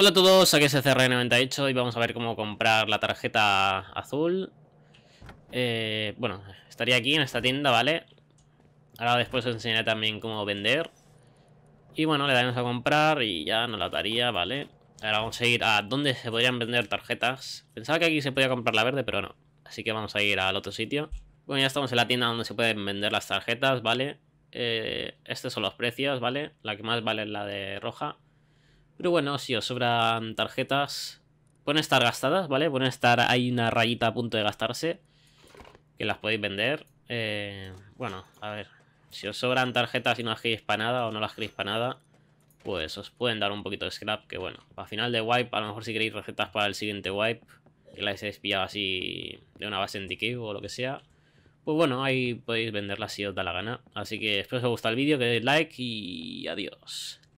Hola a todos, aquí es e CR98 y vamos a ver cómo comprar la tarjeta azul. Eh, bueno, estaría aquí en esta tienda, ¿vale? Ahora después os enseñaré también cómo vender. Y bueno, le daremos a comprar y ya nos la daría, ¿vale? Ahora vamos a ir a donde se podrían vender tarjetas. Pensaba que aquí se podía comprar la verde, pero no. Así que vamos a ir al otro sitio. Bueno, ya estamos en la tienda donde se pueden vender las tarjetas, ¿vale? Eh, estos son los precios, ¿vale? La que más vale es la de roja. Pero bueno, si os sobran tarjetas, pueden estar gastadas, ¿vale? Pueden estar, hay una rayita a punto de gastarse, que las podéis vender. Eh, bueno, a ver, si os sobran tarjetas y no las queréis para nada o no las queréis para nada, pues os pueden dar un poquito de scrap, que bueno, al final de wipe, a lo mejor si queréis recetas para el siguiente wipe, que las hayáis pillado así de una base en tiktok o lo que sea, pues bueno, ahí podéis venderlas si os da la gana. Así que espero que os haya gustado el vídeo, que deis like y adiós.